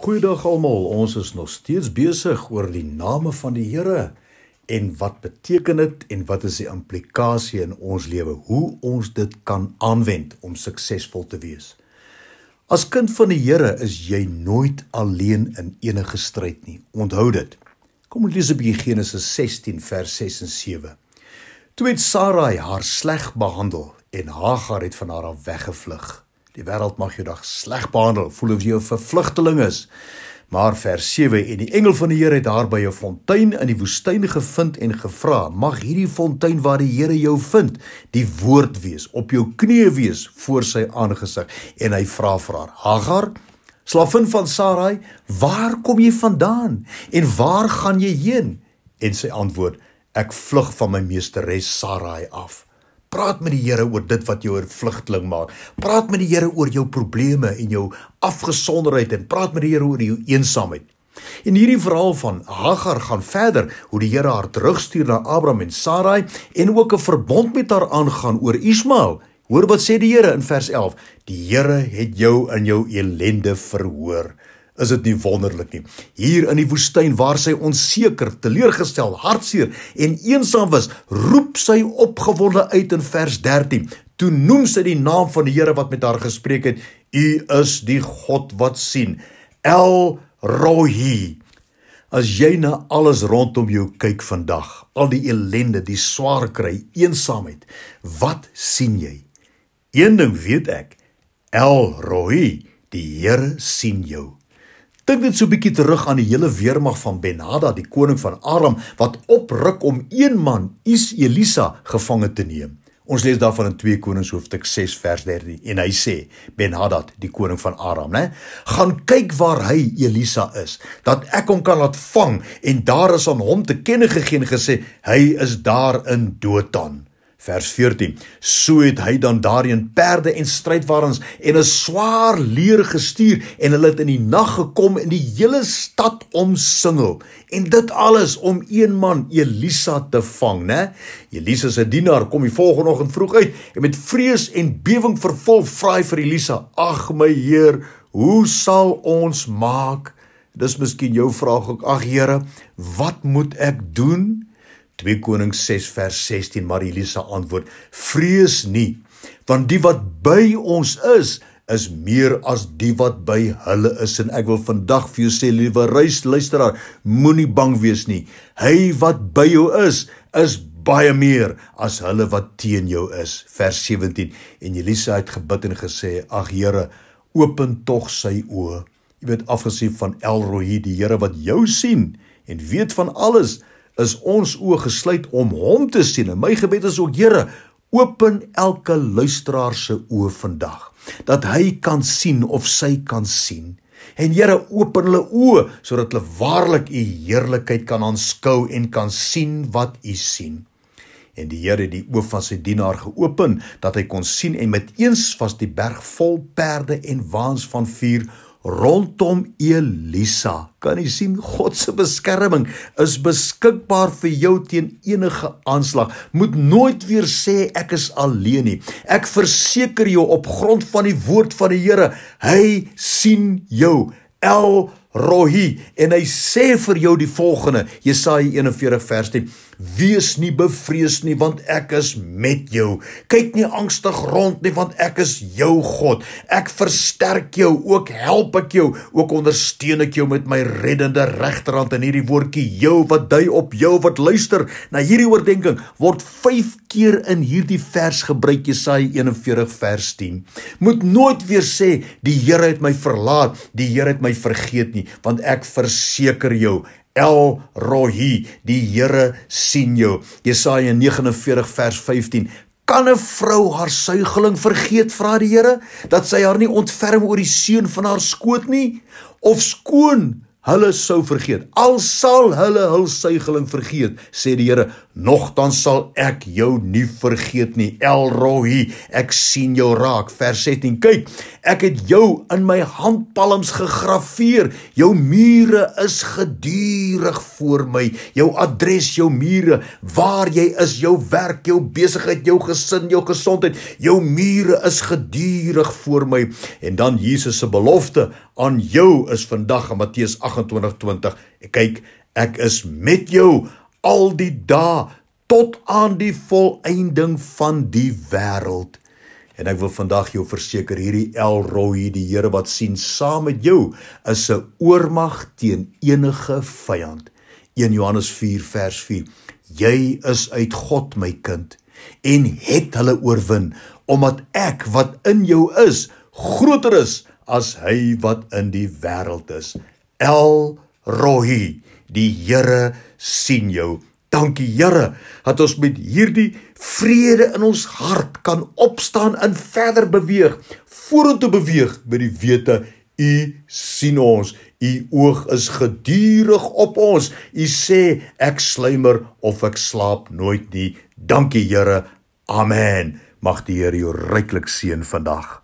Goeiedag almal. Ons is nog steeds besig oor die name van die Here en wat beteken dit en wat is die implikasie in ons lewe hoe ons dit kan aanwend om suksesvol te wees. As kind van die Here is jy nooit alleen in enige stryd nie. Onthou dit. Kom ons lees 'n bietjie Genesis 16 vers 6 en 7. Toe het Sarai haar sleg behandel en Hagar het van haar af weggevlug. Die wêreld mag jou dag sleg behandel, voel of jy 'n vervlugteling is. Maar vers 7 en die engel van die Here het daar by 'n fontein in die woestyn gevind en gevra: "Mag hierdie fontein waar die Here jou vind, die woord wees, op jou knieë wees voor sy aangesig." En hy vra vir haar: "Hagar, slaafin van Sarai, waar kom jy vandaan en waar gaan jy heen?" En sy antwoord: "Ek vlug van my meesteres Sarai af." Praat met die Here oor dit wat jou 'n vlugteling maak. Praat met die Here oor jou probleme en jou afgesonderheid en praat met die Here oor jou eensaamheid. In hierdie verhaal van Hagar gaan verder hoe die Here haar terugstuur na Abraham en Sarai en ook 'n verbond met haar aangaan oor Ismael. Hoor wat sê die Here in vers 11: Die Here het jou in jou ellende verhoor. Is dit nie wonderlik nie? Hier in die woestyn waar sy onseker, teleurgestel, hartseer en eensaam was, roep sy opgewonde uit in vers 13. Toe noem sy die naam van die Here wat met haar gespreek het: U is die God wat sien. El Rohi. As jy na alles rondom jou kyk vandag, al die ellende, die swaar kry, eensaamheid, wat sien jy? Een ding weet ek, El Rohi, die Here sien jou. Dink net so 'n bietjie terug aan die hele weermag van Benhadad, die koning van Aram, wat opruk om een man, Is Elisa, gevange te neem. Ons lees daarvan in 2 Konings hoofstuk 6 vers 13 en hy sê Benhadad die koning van Aram nê gaan kyk waar hy Elisa is dat ek hom kan laat vang en daar is aan hom te kenne gegee en gesê hy is daar in Dotan Vers 14: So het hy dan daarin perde en strydwarens en 'n swaar leer gestuur en hulle het in die nag gekom en die hele stad omsingel. En dit alles om een man Elisa te vang, né? Elisa se dienaar kom die volgende oggend vroeg uit en met vrees en bewering vervul vra hy vir Elisa: "Ag my Heer, hoe sal ons maak?" Dis miskien jou vraag ook. "Ag Here, wat moet ek doen?" 2 Konings 6 vers 16 maar Elisa antwoord: Vrees nie, want die wat by ons is is meer as die wat by hulle is en ek wil vandag vir jou sê liewe reis luisteraar moenie bang wees nie hy wat by jou is is baie meer as hulle wat teen jou is vers 17 en Elisa het gebid en gesê ag Here open tog sy oë jy weet afgesien van Elrohi die Here wat jou sien en weet van alles is ons oë gesluit om hom te sien. En my gebed is ook Here, open elke luisteraar se oë vandag dat hy kan sien of sy kan sien. En Here, open hulle oë sodat hulle waarlik u heerlikheid kan aanskou en kan sien wat u sien. En die Here het die oë van sy dienaar geopen dat hy kon sien en met eens was die berg vol perde en waans van vuur rondom Elisa. Kan jy sien God se beskerming is beskikbaar vir jou teen enige aanslag. Moet nooit weer sê ek is alleen nie. Ek verseker jou op grond van die woord van die Here, hy sien jou. El rohi en hy sê vir jou die volgende Jesaja 41 vers 10 Wees nie bevrees nie want ek is met jou kyk nie angstig rond nie want ek is jou God ek versterk jou ook help ek jou ook ondersteun ek jou met my reddende regterhand en hierdie woordjie jou wat dui op jou wat luister na hierdie oordeenking word 5 keer in hierdie vers gebruik Jesaja 41 vers 10 Moet nooit weer sê die Here het my verlaat die Here het my vergeet nie nie, want ek verseker jou El Rohi, die Here sien jou. Jesaja 49 vers 15. Kan 'n vrou haar suigeling vergeet, vra die Here, dat sy haar nie ontferm oor die seun van haar skoot nie? Of skoon hulle sou vergeet. Al sal hulle hul suigeling vergeet, sê die Here, nogtans sal ek jou nie vergeet nie. Elrohi, ek sien jou raak. Vers 17. Kyk, ek het jou in my handpalms gegraveer. Jou mure is gedurig voor my. Jou adres, jou mure, waar jy is, jou werk, jou besigheid, jou gesin, jou gesondheid, jou mure is gedurig voor my. En dan Jesus se belofte aan jou is vandag in Matteus 28:20. Kyk, ek is met jou al die dae tot aan die volëinding van die wêreld. En ek wil vandag jou verseker hierdie Elroi, die Here wat sien saam met jou, is 'n oormag teen enige vyand. 1 Johannes 4 vers 4. Jy is uit God my kind en het hulle oorwin omdat ek wat in jou is groter is as hy wat in die wêreld is. El Rohi, die Here sien jou. Dankie Here dat ons met hierdie vrede in ons hart kan opstaan en verder beweeg, vorentoe beweeg met die wete U sien ons. U oog is gedurig op ons. U sê ek sluimer of ek slaap nooit nie. Dankie Here. Amen. Mag die Here jou ryklik seën vandag.